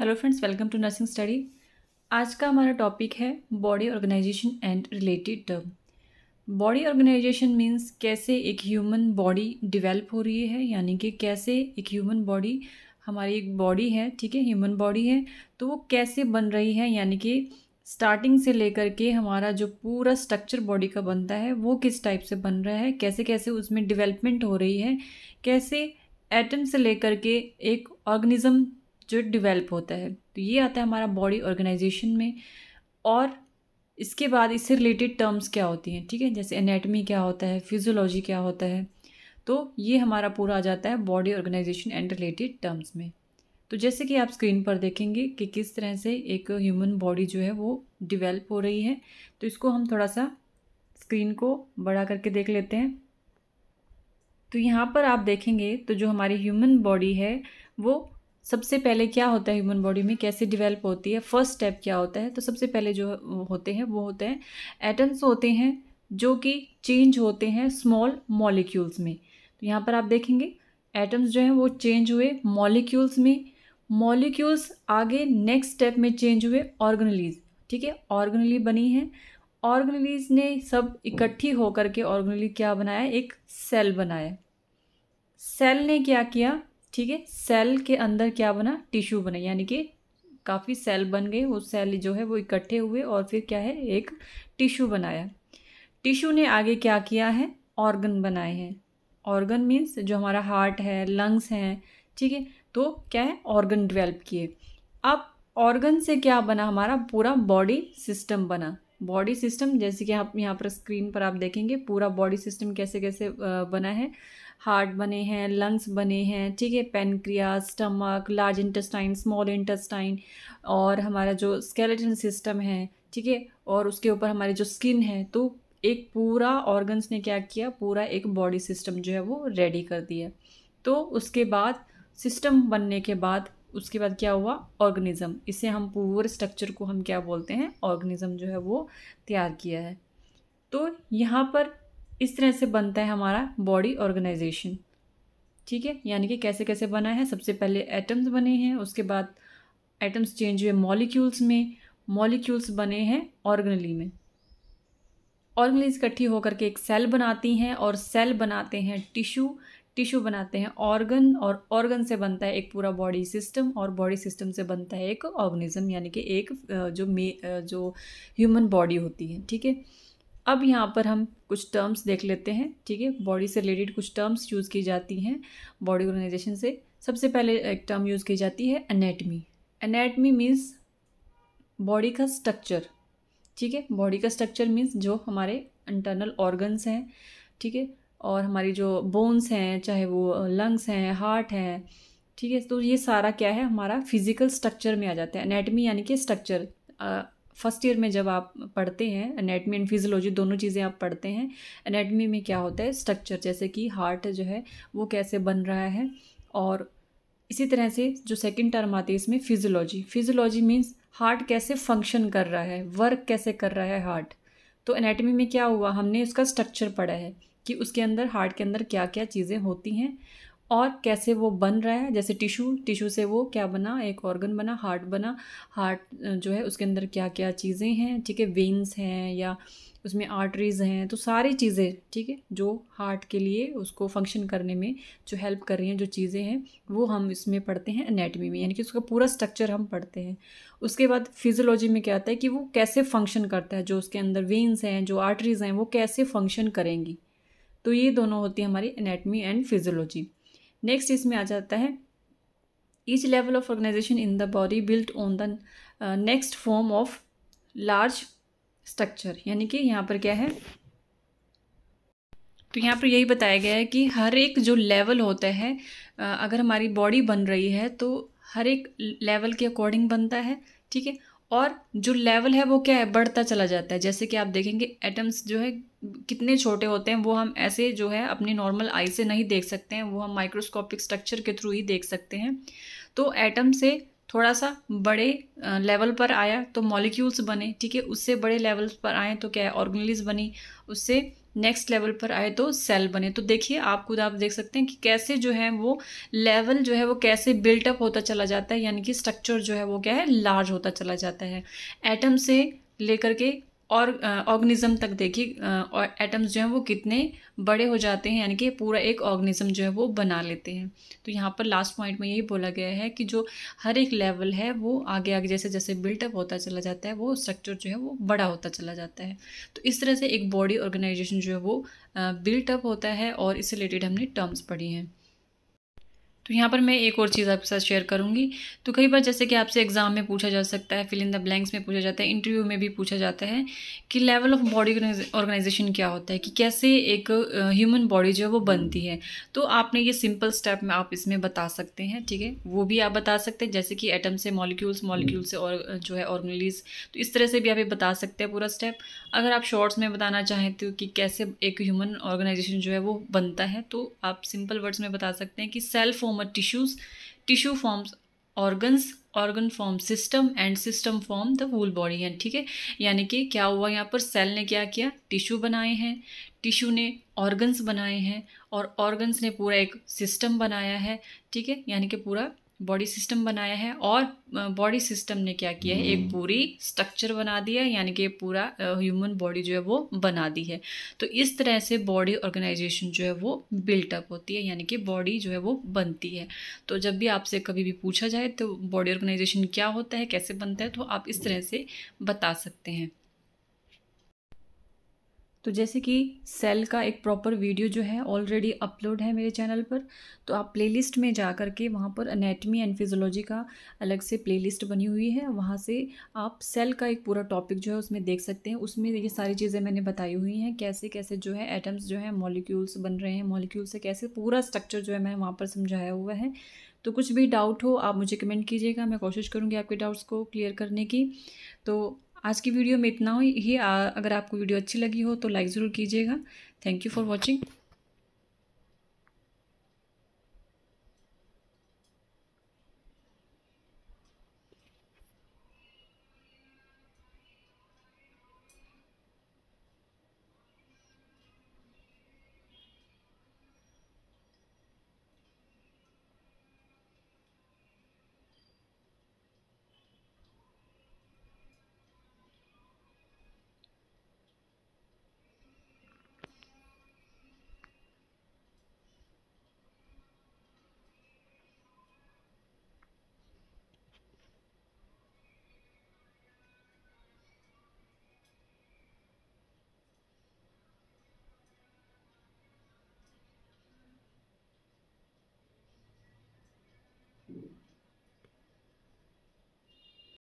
Hello friends welcome to nursing study आज का हमारा टॉपिक है body organisation and related term body organisation means कैसे एक ह्यूमन बॉडी डिवेलप हो रही है यानी कि कैसे एक ह्यूमन बॉडी हमारी एक बॉडी है ठीक है ह्यूमन बॉडी है तो वो कैसे बन रही है यानी कि स्टार्टिंग से लेकर के हमारा जो पूरा स्ट्रक्चर बॉडी का बनता है वो किस टाइप से बन रहा है कैसे कैसे उसमें डिवेलपमेंट हो रही है कैसे एटम से लेकर के एक ऑर्गेनिज़म जो डिवेलप होता है तो ये आता है हमारा बॉडी ऑर्गेनाइजेशन में और इसके बाद इससे रिलेटेड टर्म्स क्या होती हैं ठीक है जैसे एनेटमी क्या होता है फिजियोलॉजी क्या होता है तो ये हमारा पूरा आ जाता है body organisation and related terms में तो जैसे कि आप स्क्रीन पर देखेंगे कि किस तरह से एक ह्यूमन बॉडी जो है वो डिवेल्प हो रही है तो इसको हम थोड़ा सा स्क्रीन को बड़ा करके देख लेते हैं तो यहाँ पर आप देखेंगे तो जो हमारी ह्यूमन बॉडी है वो सबसे पहले क्या होता है ह्यूमन बॉडी में कैसे डिवेलप होती है फर्स्ट स्टेप क्या होता है तो सबसे पहले जो होते हैं वो होते हैं एटम्स होते हैं जो कि चेंज होते हैं स्मॉल मॉलिक्यूल्स में तो यहाँ पर आप देखेंगे एटम्स जो हैं वो चेंज हुए मॉलिक्यूल्स में मॉलिक्यूल्स आगे नेक्स्ट स्टेप में चेंज हुए ऑर्गनलीज ठीक है ऑर्गनली बनी है ऑर्गनलीज ने सब इकट्ठी होकर के ऑर्गनली क्या बनाया एक सेल बनाया सेल ने क्या किया ठीक है सेल के अंदर क्या बना टिश्यू बना यानी कि काफ़ी सेल बन गए वो सेल जो है वो इकट्ठे हुए और फिर क्या है एक टिश्यू बनाया टिश्यू ने आगे क्या किया है ऑर्गन बनाए हैं ऑर्गन मीन्स जो हमारा हार्ट है लंग्स हैं ठीक है तो क्या है ऑर्गन डिवेल्प किए अब ऑर्गन से क्या बना हमारा पूरा बॉडी सिस्टम बना बॉडी सिस्टम जैसे कि आप यहाँ पर स्क्रीन पर आप देखेंगे पूरा बॉडी सिस्टम कैसे कैसे बना है हार्ट बने हैं लंग्स बने हैं ठीक है pancreas stomach large intestine small intestine और हमारा जो स्केलेटन सिस्टम है ठीक है और उसके ऊपर हमारी जो स्किन है तो एक पूरा ऑर्गन्स ने क्या किया पूरा एक बॉडी सिस्टम जो है वो रेडी कर दिया तो उसके बाद सिस्टम बनने के बाद उसके बाद क्या हुआ ऑर्गेनिज्म इसे हम पूरे स्ट्रक्चर को हम क्या बोलते हैं ऑर्गेनिज्म जो है वो तैयार किया है तो यहाँ पर इस तरह से बनता है हमारा बॉडी ऑर्गेनाइजेशन ठीक है यानी कि कैसे कैसे बना है सबसे पहले एटम्स बने हैं उसके बाद एटम्स चेंज हुए मॉलिक्यूल्स में मॉलिक्यूल्स बने हैं ऑर्गनली में ऑर्गनलीज इकट्ठी होकर के एक सेल बनाती हैं और सेल बनाते हैं टिश्यू टिश्यू बनाते हैं ऑर्गन और ऑर्गन से बनता है एक पूरा बॉडी सिस्टम और बॉडी सिस्टम से बनता है एक ऑर्गेनिज्म यानी कि एक जो मे जो ह्यूमन बॉडी होती है ठीक है अब यहाँ पर हम कुछ टर्म्स देख लेते हैं ठीक है बॉडी से रिलेटेड कुछ टर्म्स यूज़ की जाती हैं बॉडी ऑर्गेनाइजेशन से सबसे पहले एक टर्म यूज़ की जाती है एनेटमी एनेटमी मीन्स बॉडी का स्ट्रक्चर ठीक है बॉडी का स्ट्रक्चर मीन्स जो हमारे इंटरनल ऑर्गन्स हैं ठीक है और हमारी जो बोन्स हैं चाहे वो लंग्स हैं हार्ट हैं ठीक है तो ये सारा क्या है हमारा फिजिकल स्ट्रक्चर में आ जाता है एनेटमी यानी कि स्ट्रक्चर फर्स्ट ईयर में जब आप पढ़ते हैं अनेटमी एंड फिजियोलॉजी दोनों चीज़ें आप पढ़ते हैं अनेटमी में क्या होता है स्ट्रक्चर जैसे कि हार्ट जो है वो कैसे बन रहा है और इसी तरह से जो सेकेंड टर्म आती है इसमें फिजियोलॉजी फिजियोलॉजी मीन्स हार्ट कैसे फंक्शन कर रहा है वर्क कैसे कर रहा है हार्ट तो एनाटमी में क्या हुआ हमने उसका स्ट्रक्चर पढ़ा है कि उसके अंदर हार्ट के अंदर क्या क्या चीज़ें होती हैं और कैसे वो बन रहा है जैसे टिशू टिशू से वो क्या बना एक ऑर्गन बना हार्ट बना हार्ट जो है उसके अंदर क्या क्या चीज़ें हैं ठीक है वेन्स हैं या उसमें आर्टरीज़ हैं तो सारी चीज़ें ठीक है जो हार्ट के लिए उसको फंक्शन करने में जो हेल्प कर रही हैं जो चीज़ें हैं वो हम इसमें पढ़ते हैं अनेटमी में यानी कि उसका पूरा स्ट्रक्चर हम पढ़ते हैं उसके बाद फिजियोलॉजी में क्या आता है कि वो कैसे फंक्शन करता है जो उसके अंदर वेन्स हैं जो आर्टरीज़ हैं वो कैसे फंक्शन करेंगी तो ये दोनों होती है हमारी एनेटमी एंड फिजियोलॉजी नेक्स्ट इसमें आ जाता है each level of organisation in the body built on the next form of large structure यानी कि यहाँ पर क्या है तो यहाँ पर यही बताया गया है कि हर एक जो लेवल होता है uh, अगर हमारी बॉडी बन रही है तो हर एक लेवल के अकॉर्डिंग बनता है ठीक है और जो लेवल है वो क्या है बढ़ता चला जाता है जैसे कि आप देखेंगे एटम्स जो है कितने छोटे होते हैं वो हम ऐसे जो है अपनी नॉर्मल आई से नहीं देख सकते हैं वो हम माइक्रोस्कोपिक स्ट्रक्चर के थ्रू ही देख सकते हैं तो एटम से थोड़ा सा बड़े लेवल पर आया तो मॉलिक्यूल्स बने ठीक है उससे बड़े लेवल पर आए तो क्या है ऑर्गेनलीज बनी उससे नेक्स्ट लेवल पर आए तो सेल बने तो देखिए आप खुद आप देख सकते हैं कि कैसे जो है वो लेवल जो है वो कैसे बिल्टअप होता चला जाता है यानी कि स्ट्रक्चर जो है वो क्या है लार्ज होता चला जाता है एटम से लेकर के और ऑर्गेनिज्म तक देखिए और एटम्स जो हैं वो कितने बड़े हो जाते हैं यानी कि पूरा एक ऑर्गेनिज्म जो है वो बना लेते हैं तो यहाँ पर लास्ट पॉइंट में यही बोला गया है कि जो हर एक लेवल है वो आगे आगे जैसे जैसे बिल्टअप होता चला जाता है वो स्ट्रक्चर जो है वो बड़ा होता चला जाता है तो इस तरह से एक बॉडी ऑर्गेनाइजेशन जो है वो बिल्टअप होता है और इससे रिलेटेड हमने टर्म्स पढ़ी हैं तो यहाँ पर मैं एक और चीज़ आपके साथ शेयर करूँगी तो कई बार जैसे कि आपसे एग्ज़ाम में पूछा जा सकता है फिल इन द ब्लैंक्स में पूछा जाता है इंटरव्यू में भी पूछा जाता है कि लेवल ऑफ बॉडी ऑर्गेनाइजेशन क्या होता है कि कैसे एक ह्यूमन बॉडी जो है वो बनती है तो आपने ये सिंपल स्टेप में आप इसमें बता सकते हैं ठीक है वो भी आप बता सकते हैं जैसे कि एटम से मॉलिक्यूल्स मॉलिक्यूल से और जो है ऑर्गेनलीज तो इस तरह से भी आप ये बता सकते हैं पूरा स्टेप अगर आप शॉर्ट्स में बताना चाहें तो कि कैसे एक ह्यूमन ऑर्गेनाइजेशन जो है वो बनता है तो आप सिंपल वर्ड्स में बता सकते हैं कि सेल्फ होम form tissues tissue tissue forms organ form system and system form the whole body है ठीक है यानी कि क्या हुआ यहाँ पर सेल ने क्या किया टिश्यू बनाए हैं टिश्यू ने ऑर्गन्स बनाए हैं और ऑर्गन्स ने पूरा एक सिस्टम बनाया है ठीक है यानी कि पूरा बॉडी सिस्टम बनाया है और बॉडी सिस्टम ने क्या किया है एक हम्म। पूरी स्ट्रक्चर बना दिया है यानी कि पूरा ह्यूमन बॉडी जो है वो बना दी है तो इस तरह से बॉडी ऑर्गेनाइजेशन जो है वो बिल्ट अप होती है यानी कि बॉडी जो है वो बनती है तो जब भी आपसे कभी भी पूछा जाए तो बॉडी ऑर्गेनाइजेशन क्या होता है कैसे बनता है तो आप इस तरह से बता सकते हैं तो जैसे कि सेल का एक प्रॉपर वीडियो जो है ऑलरेडी अपलोड है मेरे चैनल पर तो आप प्लेलिस्ट में जा कर के वहाँ पर अनेटमी एंड फिजोलॉजी का अलग से प्लेलिस्ट बनी हुई है वहाँ से आप सेल का एक पूरा टॉपिक जो है उसमें देख सकते हैं उसमें ये सारी चीज़ें मैंने बताई हुई हैं कैसे कैसे जो है एटम्स जो है मॉलिक्यूल्स बन रहे हैं मॉलिक्यूल से कैसे पूरा स्ट्रक्चर जो है मैं वहाँ पर समझाया हुआ है तो कुछ भी डाउट हो आप मुझे कमेंट कीजिएगा मैं कोशिश करूँगी आपके डाउट्स को क्लियर करने की तो आज की वीडियो में इतना ही अगर आपको वीडियो अच्छी लगी हो तो लाइक ज़रूर कीजिएगा थैंक यू फॉर वॉचिंग